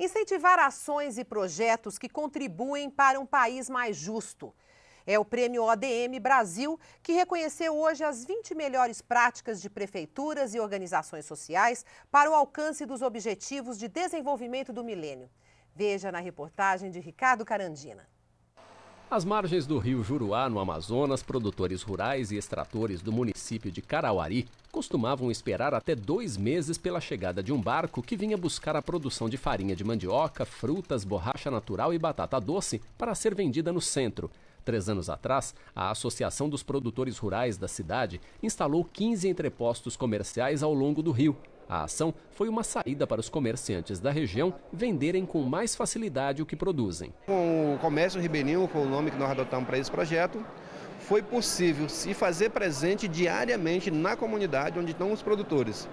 Incentivar ações e projetos que contribuem para um país mais justo. É o Prêmio ODM Brasil, que reconheceu hoje as 20 melhores práticas de prefeituras e organizações sociais para o alcance dos Objetivos de Desenvolvimento do Milênio. Veja na reportagem de Ricardo Carandina. Às margens do rio Juruá, no Amazonas, produtores rurais e extratores do município de Carauari costumavam esperar até dois meses pela chegada de um barco que vinha buscar a produção de farinha de mandioca, frutas, borracha natural e batata doce para ser vendida no centro. Três anos atrás, a Associação dos Produtores Rurais da cidade instalou 15 entrepostos comerciais ao longo do rio, a ação foi uma saída para os comerciantes da região venderem com mais facilidade o que produzem. Com o Comércio Ribeirinho, com o nome que nós adotamos para esse projeto, foi possível se fazer presente diariamente na comunidade onde estão os produtores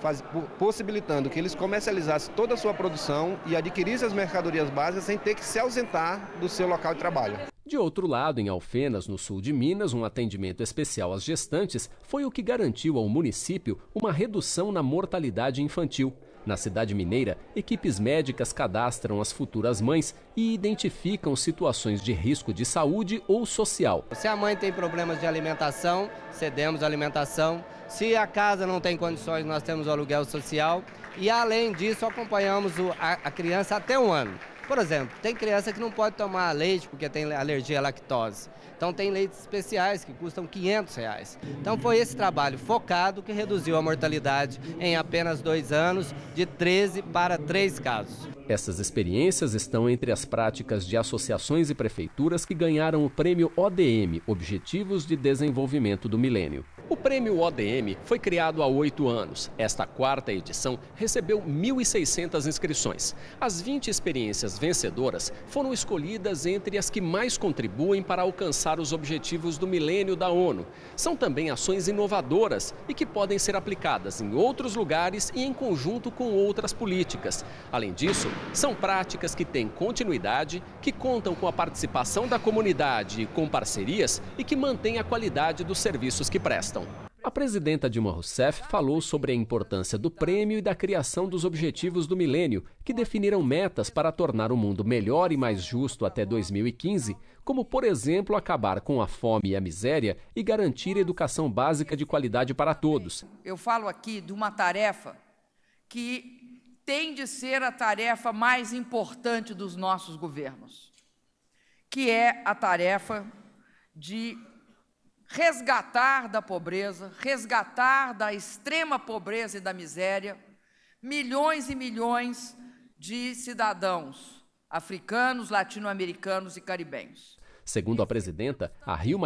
faz, possibilitando que eles comercializassem toda a sua produção e adquirissem as mercadorias básicas sem ter que se ausentar do seu local de trabalho. De outro lado, em Alfenas, no sul de Minas, um atendimento especial às gestantes foi o que garantiu ao município uma redução na mortalidade infantil. Na cidade mineira, equipes médicas cadastram as futuras mães e identificam situações de risco de saúde ou social. Se a mãe tem problemas de alimentação, cedemos alimentação. Se a casa não tem condições, nós temos o aluguel social. E além disso, acompanhamos a criança até um ano. Por exemplo, tem criança que não pode tomar leite porque tem alergia à lactose. Então tem leites especiais que custam 500 reais. Então foi esse trabalho focado que reduziu a mortalidade em apenas dois anos, de 13 para 3 casos. Essas experiências estão entre as práticas de associações e prefeituras que ganharam o prêmio ODM, Objetivos de Desenvolvimento do Milênio. O prêmio ODM foi criado há oito anos. Esta quarta edição recebeu 1.600 inscrições. As 20 experiências vencedoras foram escolhidas entre as que mais contribuem para alcançar os objetivos do milênio da ONU. São também ações inovadoras e que podem ser aplicadas em outros lugares e em conjunto com outras políticas. Além disso, são práticas que têm continuidade, que contam com a participação da comunidade e com parcerias e que mantêm a qualidade dos serviços que prestam. A presidenta Dilma Rousseff falou sobre a importância do prêmio e da criação dos objetivos do milênio, que definiram metas para tornar o mundo melhor e mais justo até 2015, como, por exemplo, acabar com a fome e a miséria e garantir educação básica de qualidade para todos. Eu falo aqui de uma tarefa que tem de ser a tarefa mais importante dos nossos governos, que é a tarefa de resgatar da pobreza, resgatar da extrema pobreza e da miséria milhões e milhões de cidadãos africanos, latino-americanos e caribenhos. Segundo a presidenta, a Rio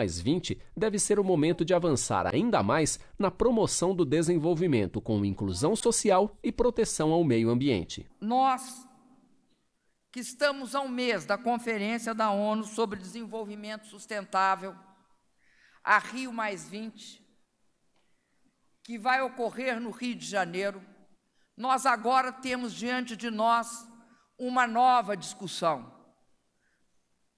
deve ser o momento de avançar ainda mais na promoção do desenvolvimento com inclusão social e proteção ao meio ambiente. Nós, que estamos há um mês da Conferência da ONU sobre Desenvolvimento Sustentável, a Rio Mais 20, que vai ocorrer no Rio de Janeiro, nós agora temos diante de nós uma nova discussão,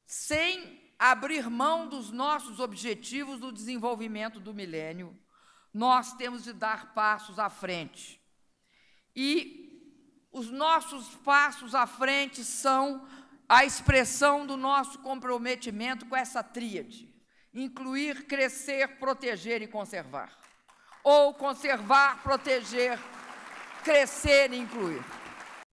sem abrir mão dos nossos objetivos do desenvolvimento do milênio, nós temos de dar passos à frente. E os nossos passos à frente são a expressão do nosso comprometimento com essa tríade: incluir, crescer, proteger e conservar. Ou conservar, proteger, crescer e incluir.